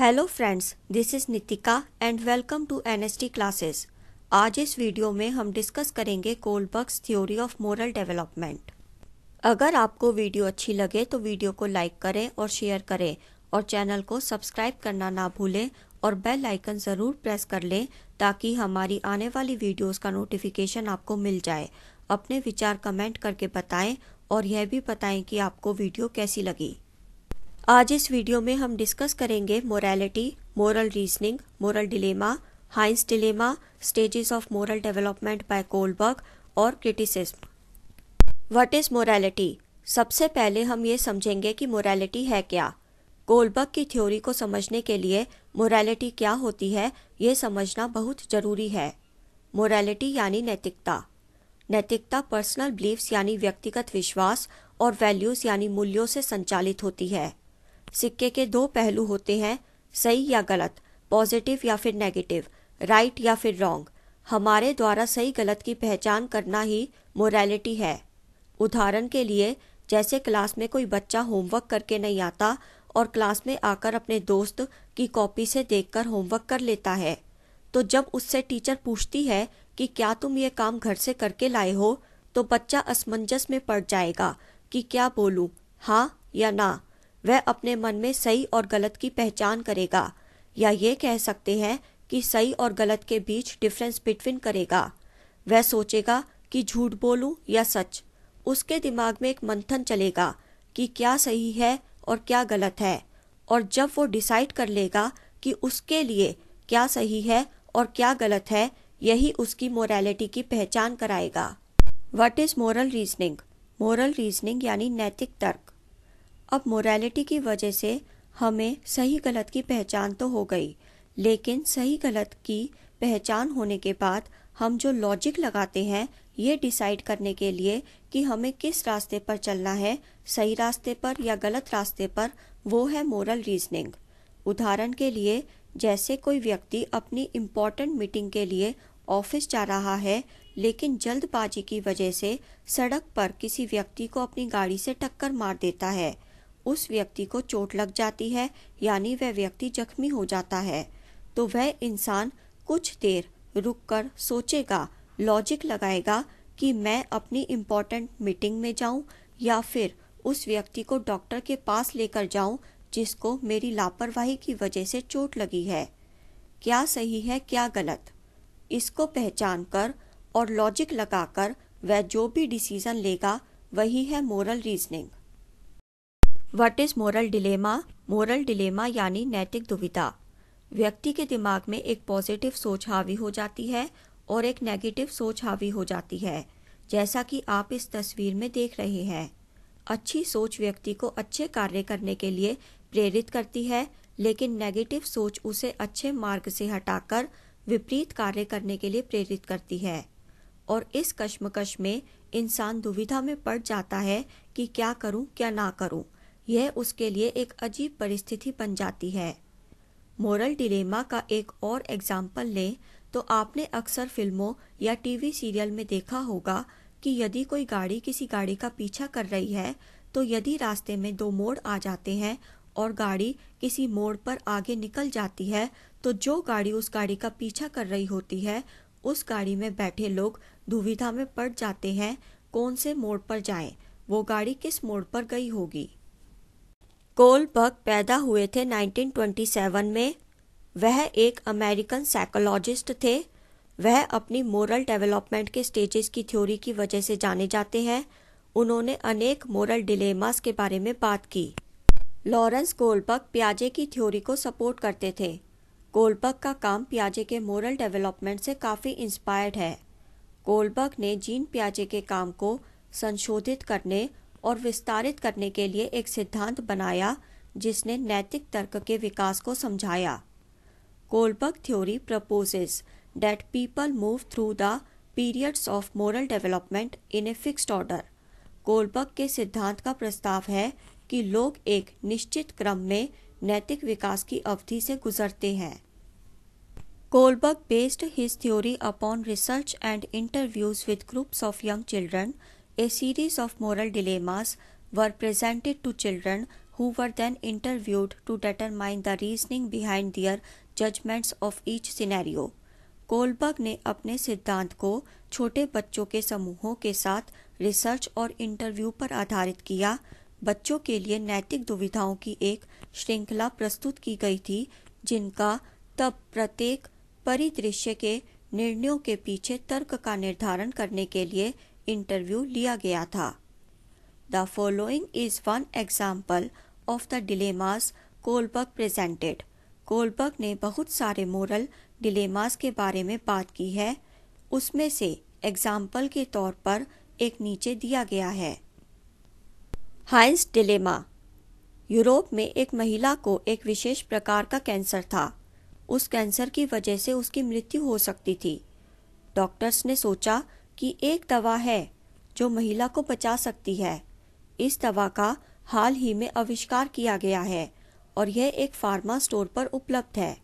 Hello friends this is Nitika and welcome to NST classes आज इस video में हम डिस्कस करेंगे Kohlberg's theory of moral development अगर आपको वीडियो अच्छी लगे तो वीडियो को लाइक करें और शेयर करें और चैनल को सब्सक्राइब करना ना भूलें और बेल आइकन ज़रूर प्रेस कर लें ताकि हमारी आने वाली वीडियोस का नोटिफिकेशन आपको मिल जाए अपने विचार कमेंट करके बताएं और यह भी बताएं कि आपको वीडियो कैसी लगी आज इस वीडियो में हम डिस्कस करेंगे morality moral reasoning moral dilemma Heinz dilemma stages of moral development by Kohlberg और क्रिटिसिज्म व्हाट इज मोरालिटी सबसे पहले हम ये समझेंगे कि मोरालिटी है क्या कोलबर्ग की थ्योरी को समझने के लिए मोरालिटी क्या होती है ये समझना बहुत जरूरी है मोरालिटी यानी नैतिकता नैतिकता पर्सनल बिलीव्स यानी व्यक्तिगत विश्वास और वैल्यूज यानी मूल्यों से संचालित होती है सिक्के के दो पहलू होते हैं सही या गलत पॉजिटिव या फिर नेगेटिव राइट या फिर रॉन्ग हमारे द्वारा सही गलत की पहचान करना ही मोरालिटी है उदाहरण के लिए जैसे क्लास में कोई बच्चा होमवर्क करके नहीं आता और क्लास में आकर अपने दोस्त की कॉपी से देखकर होमवर्क कर लेता है तो जब उससे टीचर पूछती है कि क्या तुम ये काम घर से करके लाए हो तो बच्चा असमंजस में पड़ जाएगा कि क्या बोलूँ हाँ या ना वह अपने मन में सही और गलत की पहचान करेगा या ये कह सकते हैं कि सही और गलत के बीच डिफरेंस बिटवीन करेगा वह सोचेगा कि झूठ बोलूं या सच उसके दिमाग में एक मंथन चलेगा कि क्या सही है और क्या गलत है और जब वो डिसाइड कर लेगा कि उसके लिए क्या सही है और क्या गलत है यही उसकी मोरालिटी की पहचान कराएगा what is moral reasoning moral reasoning यानी नैतिक तर्क अब मोरालिटी की वजह से हमें सही गलत की पहचान तो हो गई लेकिन सही गलत की पहचान होने के बाद हम जो लॉजिक लगाते हैं ये डिसाइड करने के लिए कि हमें किस रास्ते पर चलना है सही रास्ते पर या गलत रास्ते पर वो है मोरल रीजनिंग उदाहरण के लिए जैसे कोई व्यक्ति अपनी इम्पोर्टेंट मीटिंग के लिए ऑफिस जा रहा है लेकिन जल्दबाजी की वजह से सड़क पर किसी व्यक्ति को अपनी गाड़ी से टक्कर मार देता है उस व्यक्ति को चोट लग जाती है यानी वह व्यक्ति जख्मी हो जाता है तो वह इंसान कुछ देर रुककर सोचेगा लॉजिक लगाएगा कि मैं अपनी इम्पोर्टेंट मीटिंग में जाऊं या फिर उस व्यक्ति को डॉक्टर के पास लेकर जाऊं जिसको मेरी लापरवाही की वजह से चोट लगी है क्या सही है क्या गलत इसको पहचान कर और लॉजिक लगाकर वह जो भी डिसीजन लेगा वही है moral reasoning what is moral dilemma moral dilemma यानी नैतिक दुविधा व्यक्ति के दिमाग में एक पॉजिटिव सोच हावी हो जाती है और एक नेगेटिव सोच हावी हो जाती है जैसा कि आप इस तस्वीर में देख रहे हैं अच्छी सोच व्यक्ति को अच्छे कार्य करने के लिए प्रेरित करती है लेकिन नेगेटिव सोच उसे अच्छे मार्ग से हटाकर विपरीत कार्य करने के लिए प्रेरित करती है और इस कश्मकश में इंसान दुविधा में पड़ जाता है कि क्या करूं क्या ना करूं यह उसके लिए एक अजीब परिस्थिति बन जाती है मोरल डिलेमा का एक और एग्जाम्पल लें तो आपने अक्सर फिल्मों या टीवी सीरियल में देखा होगा कि यदि कोई गाड़ी किसी गाड़ी का पीछा कर रही है तो यदि रास्ते में दो मोड़ आ जाते हैं और गाड़ी किसी मोड़ पर आगे निकल जाती है तो जो गाड़ी उस गाड़ी का पीछा कर रही होती है उस गाड़ी में बैठे लोग दुविधा में पड़ जाते हैं कौन से मोड़ पर जाएं, वो गाड़ी किस मोड़ पर गई होगी कोलबर्ग पैदा हुए थे 1927 में वह एक अमेरिकन साइकोलॉजिस्ट थे वह अपनी मोरल डेवलपमेंट के स्टेजेस की थ्योरी की वजह से जाने जाते हैं उन्होंने अनेक मोरल डिलेमास के बारे में बात की लॉरेंस कोलबर्ग प्याजे की थ्योरी को सपोर्ट करते थे कोलबर्ग का काम प्याजे के मोरल डेवलपमेंट से काफ़ी इंस्पायर्ड है कोलबर्ग ने जीन प्याजे के काम को संशोधित करने और विस्तारित करने के लिए एक सिद्धांत बनाया जिसने नैतिक तर्क के विकास को समझाया Kohlberg theory proposes that people move through the periods of moral development in a fixed order Kohlberg के सिद्धांत का प्रस्ताव है कि लोग एक निश्चित क्रम में नैतिक विकास की अवधि से गुजरते हैं Kohlberg based his theory upon research and interviews with groups of young children a series of moral dilemmas were presented to children who were then interviewed to determine the reasoning behind their judgments of each scenario. Kohlberg ने अपने सिद्धांत को छोटे बच्चों के समूहों के साथ रिसर्च और इंटरव्यू पर आधारित किया बच्चों के लिए नैतिक दुविधाओं की एक श्रृंखला प्रस्तुत की गई थी जिनका तब प्रत्येक परिदृश्य के निर्णयों के पीछे तर्क का निर्धारण करने के लिए इंटरव्यू लिया गया था the following is one example of the dilemmas Kohlberg presented Kohlberg ने बहुत सारे मोरल डिलेमास के बारे में बात की है उसमें से एग्जाम्पल के तौर पर एक नीचे दिया गया है हाइंस डिलेमा यूरोप में एक महिला को एक विशेष प्रकार का कैंसर था उस कैंसर की वजह से उसकी मृत्यु हो सकती थी डॉक्टर्स ने सोचा कि एक दवा है जो महिला को बचा सकती है इस दवा का हाल ही में आविष्कार किया गया है और यह एक फार्मा स्टोर पर उपलब्ध है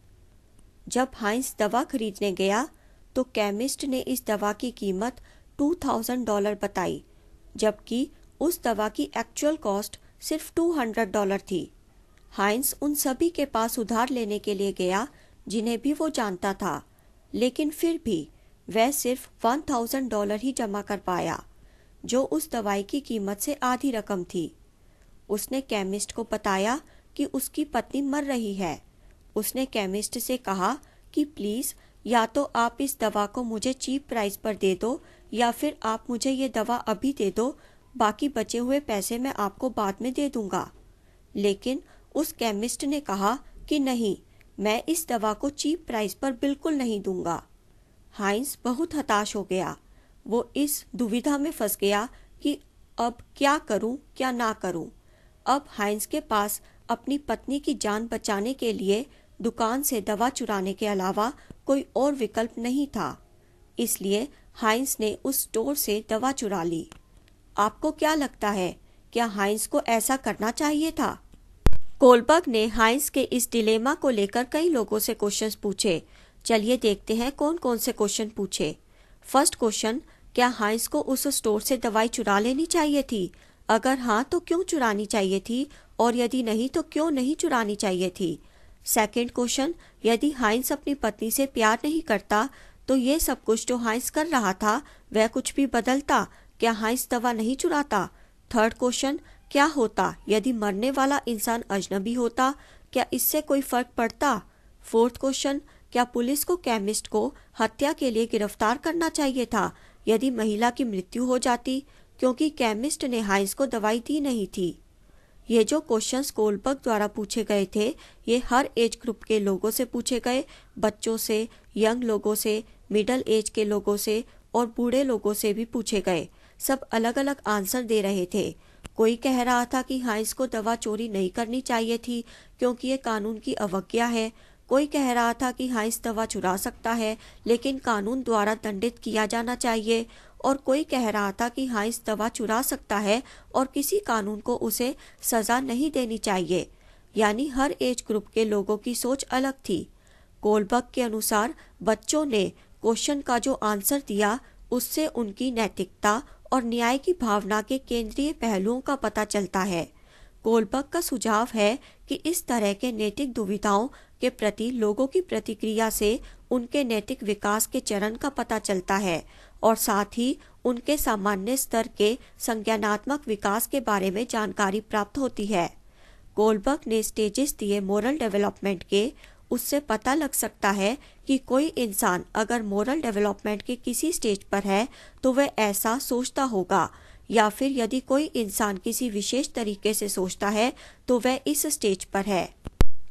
जब हाइंस दवा खरीदने गया तो केमिस्ट ने इस दवा की कीमत 2000 डॉलर बताई जबकि उस दवा की एक्चुअल कॉस्ट सिर्फ 200 डॉलर थी हाइंस उन सभी के पास उधार लेने के लिए गया जिन्हें भी वो जानता था लेकिन फिर भी वह सिर्फ वन थाउजेंड डॉलर ही जमा कर पाया जो उस दवाई की कीमत से आधी रकम थी उसने केमिस्ट को बताया कि उसकी पत्नी मर रही है उसने केमिस्ट से कहा कि प्लीज़ या तो आप इस दवा को मुझे चीप प्राइस पर दे दो या फिर आप मुझे ये दवा अभी दे दो बाकी बचे हुए पैसे मैं आपको बाद में दे दूंगा लेकिन उस केमिस्ट ने कहा कि नहीं मैं इस दवा को चीप प्राइस पर बिल्कुल नहीं दूंगा हाइंस बहुत हताश हो गया वो इस दुविधा में फंस गया कि अब क्या करूं क्या ना करूं अब हाइंस के पास अपनी पत्नी की जान बचाने के लिए दुकान से दवा चुराने के अलावा कोई और विकल्प नहीं था इसलिए हाइंस ने उस स्टोर से दवा चुरा ली आपको क्या लगता है क्या हाइंस को ऐसा करना चाहिए था कोलबर्ग ने हाइंस के इस डिलेमा को लेकर कई लोगों से क्वेश्चंस पूछे चलिए देखते हैं कौन कौन से क्वेश्चन पूछे फर्स्ट क्वेश्चन क्या हाइंस को उस स्टोर से दवाई चुरा लेनी चाहिए थी अगर हाँ तो क्यों चुरानी चाहिए थी और यदि नहीं तो क्यों नहीं चुरानी चाहिए थी सेकेंड क्वेश्चन यदि हाइंस अपनी पत्नी से प्यार नहीं करता तो ये सब कुछ जो हाइंस कर रहा था वह कुछ भी बदलता क्या हाइंस दवा नहीं चुराता थर्ड क्वेश्चन क्या होता यदि मरने वाला इंसान अजनबी होता क्या इससे कोई फर्क पड़ता फोर्थ क्वेश्चन क्या पुलिस को केमिस्ट को हत्या के लिए गिरफ्तार करना चाहिए था यदि महिला की मृत्यु हो जाती क्योंकि केमिस्ट ने हाइंस को दवाई दी नहीं थी ये जो क्वेश्चन कोलबर्ग द्वारा पूछे गए थे ये हर एज ग्रुप के लोगों से पूछे गए बच्चों से यंग लोगों से मिडल एज के लोगों से और बूढ़े लोगों से भी पूछे गए सब अलग अलग आंसर दे रहे थे कोई कह रहा था कि हाइंस को दवा चोरी नहीं करनी चाहिए थी क्योंकि ये कानून की अवज्ञा है कोई कह रहा था कि हाँ दवा चुरा सकता है लेकिन कानून द्वारा दंडित किया जाना चाहिए और कोई कह रहा था कि हाँ दवा चुरा सकता है और किसी कानून को उसे सजा नहीं देनी चाहिए यानी हर एज ग्रुप के लोगों की सोच अलग थी कोलबक के अनुसार बच्चों ने क्वेश्चन का जो आंसर दिया उससे उनकी नैतिकता और न्याय की भावना के केंद्रीय पहलुओं का पता चलता है कोलबक का सुझाव है कि इस तरह के नैतिक दुविधाओं के प्रति लोगों की प्रतिक्रिया से उनके नैतिक विकास के चरण का पता चलता है और साथ ही उनके सामान्य स्तर के संज्ञानात्मक विकास के बारे में जानकारी प्राप्त होती है गोलबर्ग ने स्टेजेस दिए मोरल डेवलपमेंट के उससे पता लग सकता है कि कोई इंसान अगर मोरल डेवलपमेंट के किसी स्टेज पर है तो वह ऐसा सोचता होगा या फिर यदि कोई इंसान किसी विशेष तरीके से सोचता है तो वह इस स्टेज पर है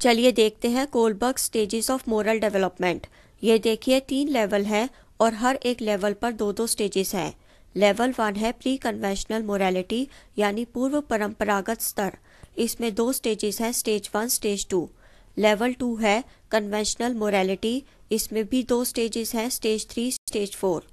चलिए देखते हैं Kohlberg stages of moral development ये देखिए तीन लेवल है और हर एक लेवल पर दो दो स्टेजेस हैं लेवल वन है प्री कन्वेंशनल मोरालिटी यानी पूर्व परंपरागत स्तर इसमें दो स्टेजेस हैं stage one stage two level two है कन्वेंशनल मोरालिटी इसमें भी दो स्टेजेस हैं stage three stage four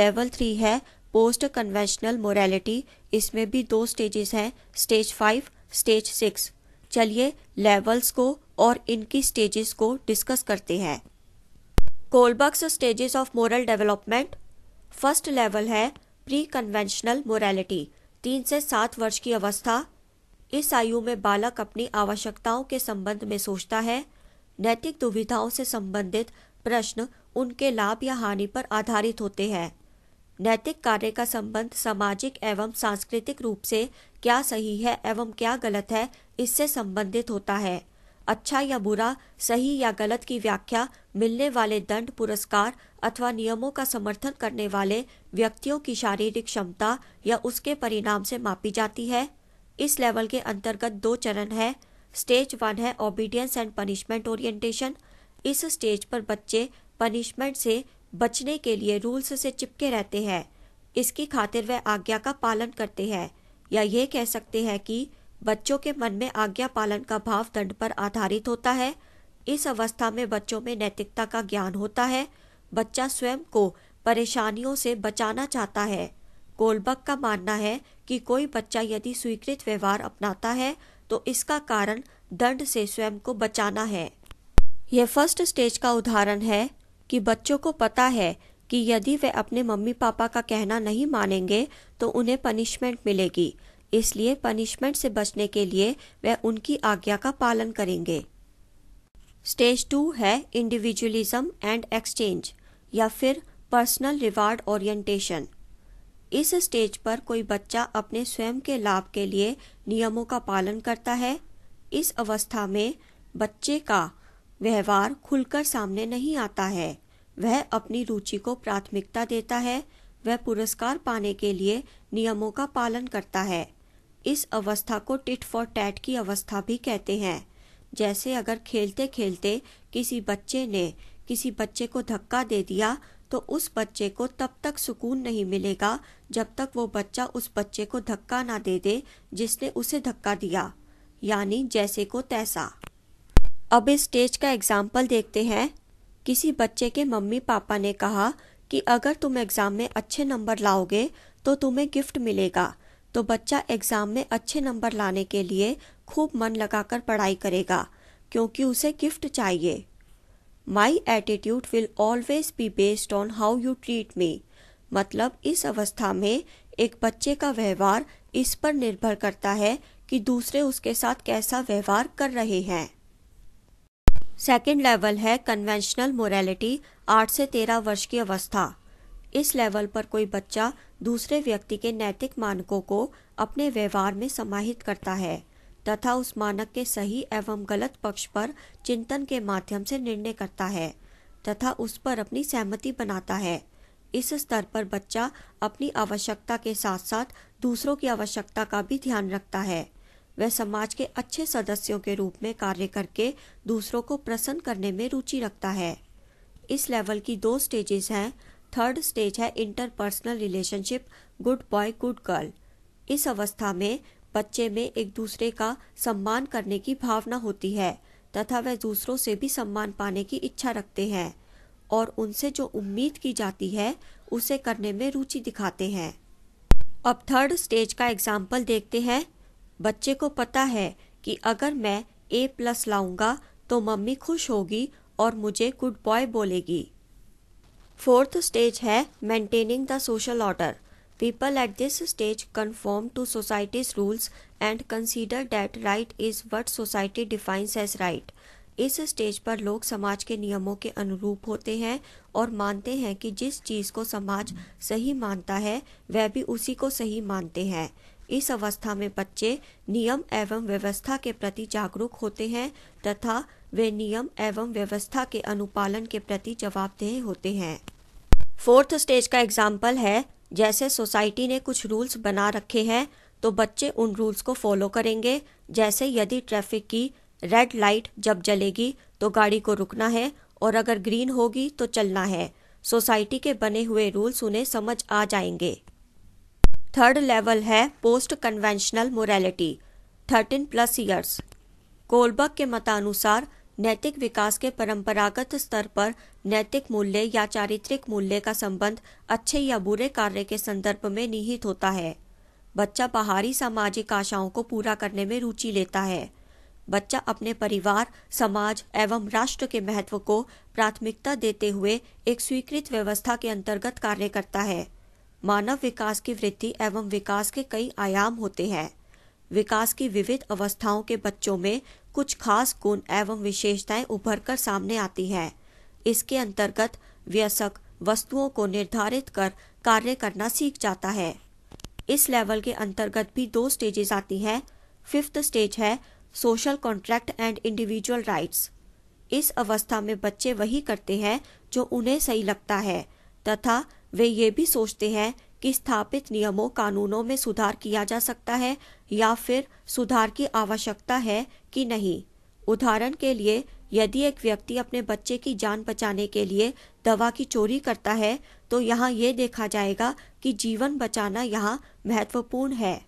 level three है पोस्ट कन्वेंशनल मोरालिटी इसमें भी दो स्टेजेस हैं स्टेज फाइव स्टेज सिक्स चलिए लेवल्स को और इनकी स्टेजेस को डिस्कस करते हैं Kohlberg's stages of moral development first level है प्री कन्वेंशनल मोरालिटी तीन से सात वर्ष की अवस्था इस आयु में बालक अपनी आवश्यकताओं के संबंध में सोचता है नैतिक दुविधाओं से संबंधित प्रश्न उनके लाभ या हानि पर आधारित होते हैं नैतिक कार्य का संबंध सामाजिक एवं सांस्कृतिक रूप से क्या सही है एवं क्या गलत है इससे संबंधित होता है अच्छा या बुरा सही या गलत की व्याख्या मिलने वाले दंड पुरस्कार अथवा नियमों का समर्थन करने वाले व्यक्तियों की शारीरिक क्षमता या उसके परिणाम से मापी जाती है इस लेवल के अंतर्गत दो चरण है स्टेज वन है ओबीडियंस एंड पनिशमेंट ओरिएंटेशन इस स्टेज पर बच्चे पनिशमेंट से बचने के लिए रूल्स से चिपके रहते हैं इसकी खातिर वह आज्ञा का पालन करते हैं या ये कह सकते हैं कि बच्चों के मन में आज्ञा पालन का भाव दंड पर आधारित होता है इस अवस्था में बच्चों में नैतिकता का ज्ञान होता है बच्चा स्वयं को परेशानियों से बचाना चाहता है कोलबक का मानना है कि कोई बच्चा यदि स्वीकृत व्यवहार अपनाता है तो इसका कारण दंड से स्वयं को बचाना है यह फर्स्ट स्टेज का उदाहरण है कि बच्चों को पता है कि यदि वे अपने मम्मी पापा का कहना नहीं मानेंगे तो उन्हें पनिशमेंट मिलेगी इसलिए पनिशमेंट से बचने के लिए वह उनकी आज्ञा का पालन करेंगे स्टेज टू है इंडिविजुअलिज्म एंड एक्सचेंज या फिर पर्सनल रिवार्ड ओरिएंटेशन इस स्टेज पर कोई बच्चा अपने स्वयं के लाभ के लिए नियमों का पालन करता है इस अवस्था में बच्चे का व्यवहार खुलकर सामने नहीं आता है वह अपनी रुचि को प्राथमिकता देता है वह पुरस्कार पाने के लिए नियमों का पालन करता है इस अवस्था को टिट फॉर टैट की अवस्था भी कहते हैं जैसे अगर खेलते खेलते किसी बच्चे ने किसी बच्चे को धक्का दे दिया तो उस बच्चे को तब तक सुकून नहीं मिलेगा जब तक वो बच्चा उस बच्चे को धक्का ना दे दे जिसने उसे धक्का दिया यानी जैसे को तैसा अब इस स्टेज का एग्जाम्पल देखते हैं किसी बच्चे के मम्मी पापा ने कहा कि अगर तुम एग्ज़ाम में अच्छे नंबर लाओगे तो तुम्हें गिफ्ट मिलेगा तो बच्चा एग्ज़ाम में अच्छे नंबर लाने के लिए खूब मन लगाकर पढ़ाई करेगा क्योंकि उसे गिफ्ट चाहिए my attitude will always be based on how you treat me मतलब इस अवस्था में एक बच्चे का व्यवहार इस पर निर्भर करता है कि दूसरे उसके साथ कैसा व्यवहार कर रहे हैं सेकेंड लेवल है कन्वेंशनल मोरालिटी आठ से तेरह वर्ष की अवस्था इस लेवल पर कोई बच्चा दूसरे व्यक्ति के नैतिक मानकों को अपने व्यवहार में समाहित करता है तथा उस मानक के सही एवं गलत पक्ष पर चिंतन के माध्यम से निर्णय करता है तथा उस पर अपनी सहमति बनाता है इस स्तर पर बच्चा अपनी आवश्यकता के साथ साथ दूसरों की आवश्यकता का भी ध्यान रखता है वह समाज के अच्छे सदस्यों के रूप में कार्य करके दूसरों को प्रसन्न करने में रुचि रखता है इस लेवल की दो स्टेजेस हैं थर्ड स्टेज है interpersonal relationship good boy good girl इस अवस्था में बच्चे में एक दूसरे का सम्मान करने की भावना होती है तथा वह दूसरों से भी सम्मान पाने की इच्छा रखते हैं और उनसे जो उम्मीद की जाती है उसे करने में रुचि दिखाते हैं अब थर्ड स्टेज का एग्जाम्पल देखते हैं बच्चे को पता है कि अगर मैं ए प्लस लाऊंगा तो मम्मी खुश होगी और मुझे गुड बॉय बोलेगी फोर्थ स्टेज है maintaining the social order people at this stage confirm to society's rules and consider that right is what society defines as right इस स्टेज पर लोग समाज के नियमों के अनुरूप होते हैं और मानते हैं कि जिस चीज को समाज सही मानता है वह भी उसी को सही मानते हैं इस अवस्था में बच्चे नियम एवं व्यवस्था के प्रति जागरूक होते हैं तथा वे नियम एवं व्यवस्था के अनुपालन के प्रति जवाबदेह होते हैं फोर्थ स्टेज का एग्जाम्पल है जैसे सोसाइटी ने कुछ रूल्स बना रखे हैं तो बच्चे उन रूल्स को फॉलो करेंगे जैसे यदि ट्रैफिक की रेड लाइट जब जलेगी तो गाड़ी को रुकना है और अगर ग्रीन होगी तो चलना है सोसाइटी के बने हुए रूल्स उन्हें समझ आ जाएंगे थर्ड लेवल है post conventional morality thirteen plus years Kohlberg के मतानुसार नैतिक विकास के परंपरागत स्तर पर नैतिक मूल्य या चारित्रिक मूल्य का संबंध अच्छे या बुरे कार्य के संदर्भ में निहित होता है बच्चा बाहरी सामाजिक आशाओं को पूरा करने में रुचि लेता है बच्चा अपने परिवार समाज एवं राष्ट्र के महत्व को प्राथमिकता देते हुए एक स्वीकृत व्यवस्था के अंतर्गत कार्य करता है मानव विकास की वृद्धि एवं विकास के कई आयाम होते हैं विकास की विविध अवस्थाओं के बच्चों में कुछ खास गुण एवं विशेषताएं उभर कर सामने आती है इसके अंतर्गत व्यसक वस्तुओं को निर्धारित कर कार्य करना सीख जाता है इस लेवल के अंतर्गत भी दो स्टेजेस आती हैं फिफ्थ स्टेज है social contract and individual rights इस अवस्था में बच्चे वही करते हैं जो उन्हें सही लगता है तथा वे ये भी सोचते हैं कि स्थापित नियमों कानूनों में सुधार किया जा सकता है या फिर सुधार की आवश्यकता है कि नहीं उदाहरण के लिए यदि एक व्यक्ति अपने बच्चे की जान बचाने के लिए दवा की चोरी करता है तो यहाँ ये देखा जाएगा कि जीवन बचाना यहाँ महत्वपूर्ण है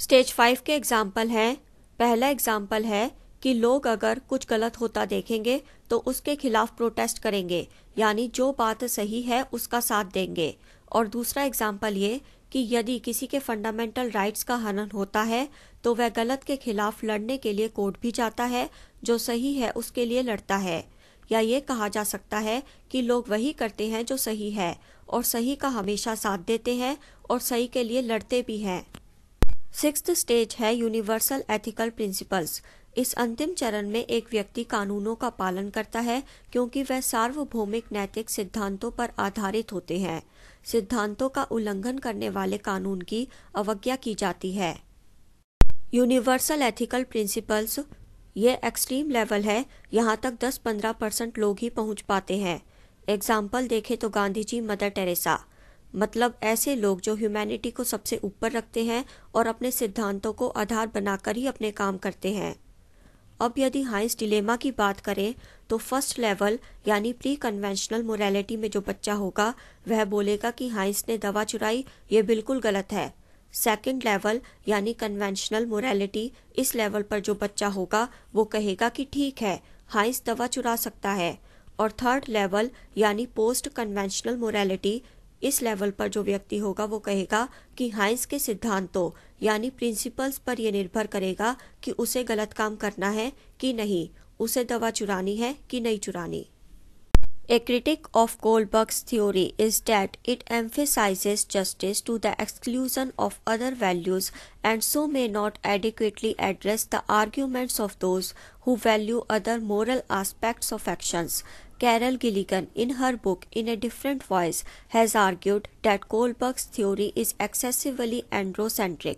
स्टेज फाइव के एग्जाम्पल हैं पहला एग्जाम्पल है कि लोग अगर कुछ गलत होता देखेंगे तो उसके खिलाफ प्रोटेस्ट करेंगे यानी जो बात सही है उसका साथ देंगे और दूसरा एग्जाम्पल ये कि यदि किसी के फंडामेंटल राइट्स का हनन होता है तो वह गलत के खिलाफ लड़ने के लिए कोर्ट भी जाता है जो सही है उसके लिए लड़ता है या ये कहा जा सकता है कि लोग वही करते हैं जो सही है और सही का हमेशा साथ देते हैं और सही के लिए लड़ते भी हैं सिक्स स्टेज है यूनिवर्सल एथिकल प्रिंसिपल्स इस अंतिम चरण में एक व्यक्ति कानूनों का पालन करता है क्योंकि वह सार्वभौमिक नैतिक सिद्धांतों पर आधारित होते हैं सिद्धांतों का उल्लंघन करने वाले कानून की अवज्ञा की जाती है यूनिवर्सल एथिकल प्रिंसिपल्स ये एक्सट्रीम लेवल है यहाँ तक 10-15 परसेंट लोग ही पहुँच पाते हैं एग्जाम्पल देखें तो गांधी जी मदर टेरेसा मतलब ऐसे लोग जो ह्यूमैनिटी को सबसे ऊपर रखते हैं और अपने सिद्धांतों को आधार बनाकर ही अपने काम करते हैं अब यदि हाइंस डिलेमा की बात करें तो फर्स्ट लेवल यानी प्री कन्वेंशनल मोरालिटी में जो बच्चा होगा वह बोलेगा कि हाइंस ने दवा चुराई ये बिल्कुल गलत है सेकेंड लेवल यानी कन्वेंशनल मोरालिटी इस लेवल पर जो बच्चा होगा वो कहेगा कि ठीक है हाइंस दवा चुरा सकता है और थर्ड लेवल यानी पोस्ट कन्वेंशनल मोरालिटी इस लेवल पर जो व्यक्ति होगा वो कहेगा कि हाइंस के सिद्धांतों यानी प्रिंसिपल्स पर यह निर्भर करेगा कि उसे गलत काम करना है कि नहीं उसे दवा चुरानी है कि नहीं चुरानी a critique of Kohlberg's theory is that it emphasizes justice to the exclusion of other values and so may not adequately address the arguments of those who value other moral aspects of actions Carol Gilligan, in her book In a Different Voice, has argued that Kohlberg's theory is excessively androcentric.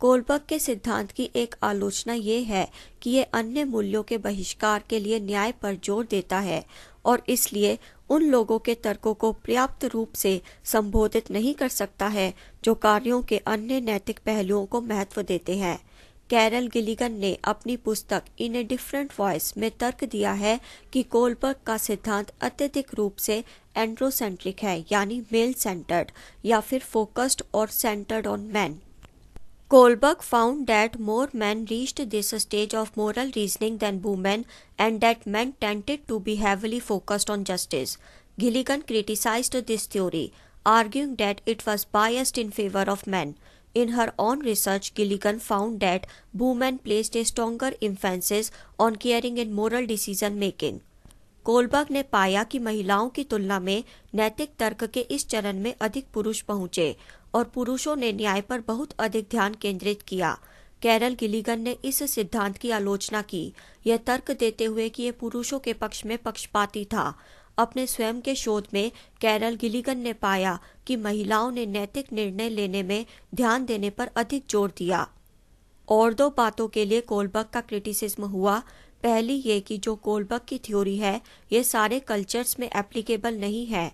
Kohlberg के सिद्धांत की एक आलोचना ये है कि ये अन्य मूल्यों के बहिष्कार के लिए न्याय पर जोर देता है और इसलिए उन लोगों के तर्कों को पर्याप्त रूप से संबोधित नहीं कर सकता है जो कार्यों के अन्य नैतिक पहलुओं को महत्व देते हैं कैरल गिलिगन ने अपनी पुस्तक इन ए डिफरेंट वॉयस में तर्क दिया है कि कोलबर्ग का सिद्धांत अत्यधिक रूप से एंड्रोसेंट्रिक है यानी मेल सेंटर्ड या फिर फोकस्ड और centred on man Kohlberg found that more man reached this stage of moral reasoning than women and that man tended to be heavily focused on justice Gilligan criticise this theory arguing that it was biased in favour of man In her own research, Gilligan found that women placed a stronger emphasis on caring and moral decision making. Kohlberg ने पाया कि महिलाओं की तुलना में नैतिक तर्क के इस चरण में अधिक पुरुष पहुंचे और पुरुषों ने न्याय पर बहुत अधिक ध्यान केंद्रित किया कैरल गिलीगन ने इस सिद्धांत की आलोचना की यह तर्क देते हुए कि यह पुरुषों के पक्ष में पक्षपाती था अपने स्वयं के शोध में कैरल गिलिगन ने पाया कि महिलाओं ने नैतिक निर्णय लेने में ध्यान देने पर अधिक जोर दिया और दो बातों के लिए कोलबक का क्रिटिसिज्म हुआ पहली ये कि जो कोलबक की थ्योरी है ये सारे कल्चर्स में एप्लीकेबल नहीं है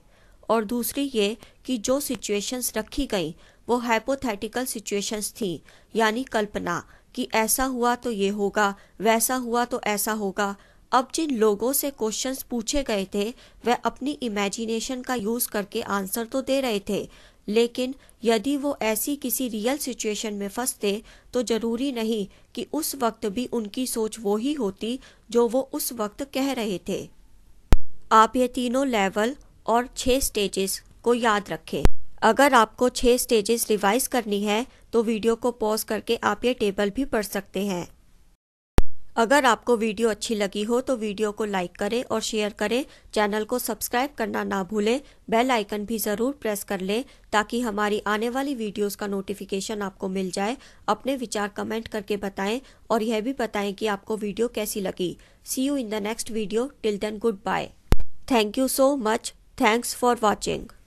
और दूसरी ये कि जो सिचुएशंस रखी गई वो हाइपोथेटिकल सिचुएशंस थी यानी कल्पना कि ऐसा हुआ तो ये होगा वैसा हुआ तो ऐसा होगा अब जिन लोगों से क्वेश्चंस पूछे गए थे वह अपनी इमेजिनेशन का यूज करके आंसर तो दे रहे थे लेकिन यदि वो ऐसी किसी रियल सिचुएशन में फंसते तो जरूरी नहीं कि उस वक्त भी उनकी सोच वो ही होती जो वो उस वक्त कह रहे थे आप ये तीनों लेवल और छह स्टेजेस को याद रखें अगर आपको छः स्टेजेस रिवाइज करनी है तो वीडियो को पॉज करके आप ये टेबल भी पढ़ सकते हैं अगर आपको वीडियो अच्छी लगी हो तो वीडियो को लाइक करें और शेयर करें चैनल को सब्सक्राइब करना ना भूलें बेल आइकन भी ज़रूर प्रेस कर लें ताकि हमारी आने वाली वीडियोस का नोटिफिकेशन आपको मिल जाए अपने विचार कमेंट करके बताएं और यह भी बताएं कि आपको वीडियो कैसी लगी see you in the next video till then goodbye thank you so much thanks for watching